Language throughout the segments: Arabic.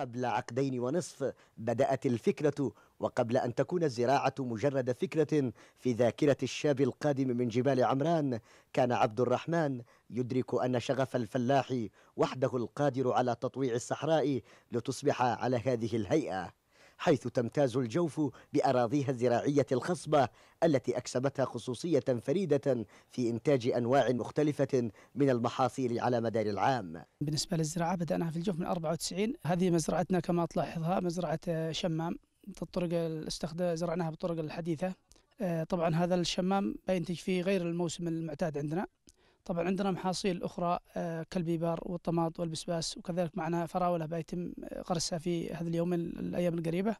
قبل عقدين ونصف بدأت الفكرة وقبل أن تكون الزراعة مجرد فكرة في ذاكرة الشاب القادم من جبال عمران كان عبد الرحمن يدرك أن شغف الفلاح وحده القادر على تطويع الصحراء لتصبح على هذه الهيئة حيث تمتاز الجوف باراضيها الزراعيه الخصبه التي اكسبتها خصوصيه فريده في انتاج انواع مختلفه من المحاصيل على مدار العام. بالنسبه للزراعه بداناها في الجوف من 94 هذه مزرعتنا كما تلاحظها مزرعه شمام الطرق استخدم زرعناها بالطرق الحديثه آه، طبعا هذا الشمام بينتج فيه غير الموسم المعتاد عندنا طبعا عندنا محاصيل أخرى آه، كالبيبر والطماط والبسباس وكذلك معنا فراولة بيتم غرسها في هذا اليوم الأيام القريبة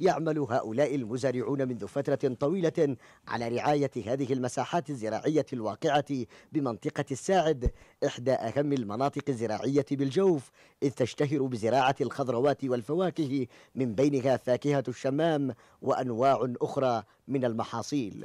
يعمل هؤلاء المزارعون منذ فترة طويلة على رعاية هذه المساحات الزراعية الواقعة بمنطقة الساعد إحدى أهم المناطق الزراعية بالجوف إذ تشتهر بزراعة الخضروات والفواكه من بينها فاكهة الشمام وأنواع أخرى من المحاصيل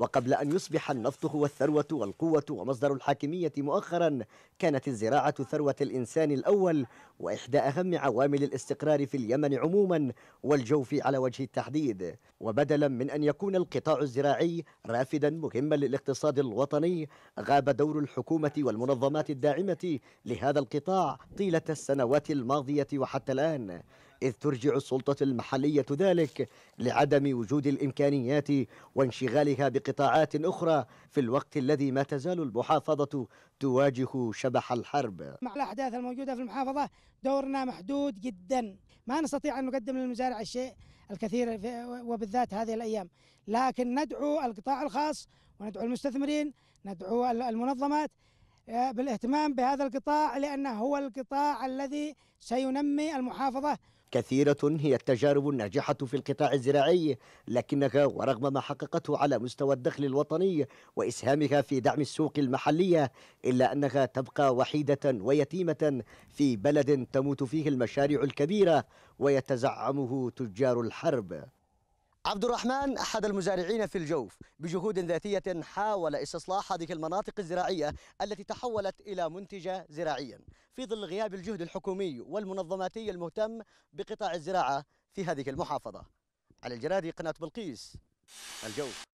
وقبل أن يصبح النفط هو الثروة والقوة ومصدر الحاكمية مؤخرا كانت الزراعة ثروة الإنسان الأول وإحدى أهم عوامل الاستقرار في اليمن عموما والجوف على وجه التحديد وبدلا من أن يكون القطاع الزراعي رافدا مهما للاقتصاد الوطني غاب دور الحكومة والمنظمات الداعمة لهذا القطاع طيلة السنوات الماضية وحتى الآن إذ ترجع السلطة المحلية ذلك لعدم وجود الإمكانيات وانشغالها بقطاعات أخرى في الوقت الذي ما تزال المحافظة تواجه شبح الحرب مع الأحداث الموجودة في المحافظة دورنا محدود جدا ما نستطيع أن نقدم للمزارع الشيء الكثير وبالذات هذه الأيام لكن ندعو القطاع الخاص وندعو المستثمرين ندعو المنظمات آه، بالاهتمام بهذا القطاع لأنه هو القطاع الذي سينمي المحافظة كثيرة هي التجارب الناجحة في القطاع الزراعي لكنها ورغم ما حققته على مستوى الدخل الوطني وإسهامها في دعم السوق المحلية إلا أنها تبقى وحيدة ويتيمة في بلد تموت فيه المشاريع الكبيرة ويتزعمه تجار الحرب عبد الرحمن أحد المزارعين في الجوف بجهود ذاتية حاول استصلاح هذه المناطق الزراعية التي تحولت إلى منتجة زراعيا في ظل غياب الجهد الحكومي والمنظماتي المهتم بقطاع الزراعة في هذه المحافظة على الجرادي قناة بلقيس الجوف